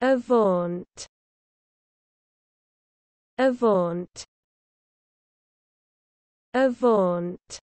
Avant. Avant. Avant.